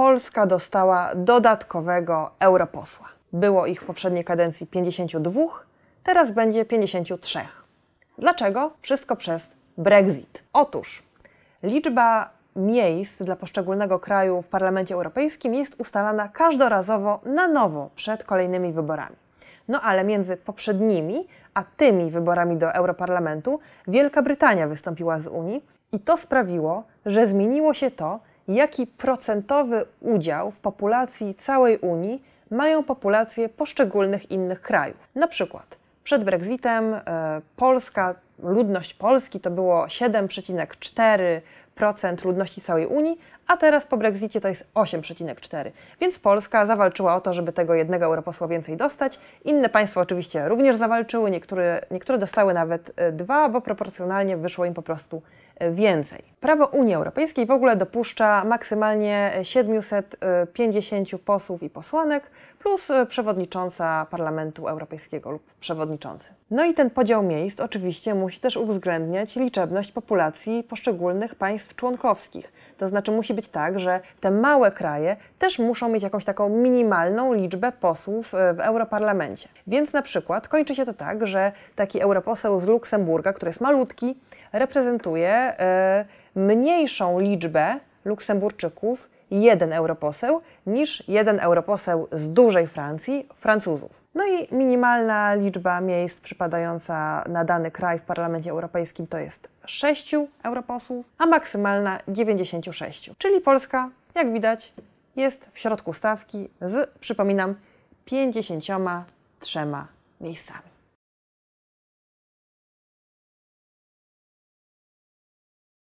Polska dostała dodatkowego europosła. Było ich w poprzedniej kadencji 52, teraz będzie 53. Dlaczego? Wszystko przez Brexit. Otóż liczba miejsc dla poszczególnego kraju w Parlamencie Europejskim jest ustalana każdorazowo na nowo przed kolejnymi wyborami. No ale między poprzednimi a tymi wyborami do Europarlamentu Wielka Brytania wystąpiła z Unii i to sprawiło, że zmieniło się to, jaki procentowy udział w populacji całej Unii mają populacje poszczególnych innych krajów. Na przykład przed Brexitem e, Polska, ludność Polski to było 7,4% ludności całej Unii, a teraz po Brexicie to jest 8,4. Więc Polska zawalczyła o to, żeby tego jednego europosła więcej dostać. Inne państwa oczywiście również zawalczyły, niektóre, niektóre dostały nawet e, dwa, bo proporcjonalnie wyszło im po prostu e, więcej. Prawo Unii Europejskiej w ogóle dopuszcza maksymalnie 750 e, posłów i posłanek plus przewodnicząca Parlamentu Europejskiego lub przewodniczący. No i ten podział miejsc oczywiście musi też uwzględniać liczebność populacji poszczególnych państw członkowskich. To znaczy musi być być tak, że te małe kraje też muszą mieć jakąś taką minimalną liczbę posłów e, w Europarlamencie. Więc na przykład kończy się to tak, że taki europoseł z Luksemburga, który jest malutki, reprezentuje e, mniejszą liczbę Luksemburczyków, jeden europoseł, niż jeden europoseł z dużej Francji, Francuzów. No i minimalna liczba miejsc przypadająca na dany kraj w Parlamencie Europejskim to jest 6 europosłów, a maksymalna 96. Czyli Polska, jak widać, jest w środku stawki z, przypominam, 53 miejscami.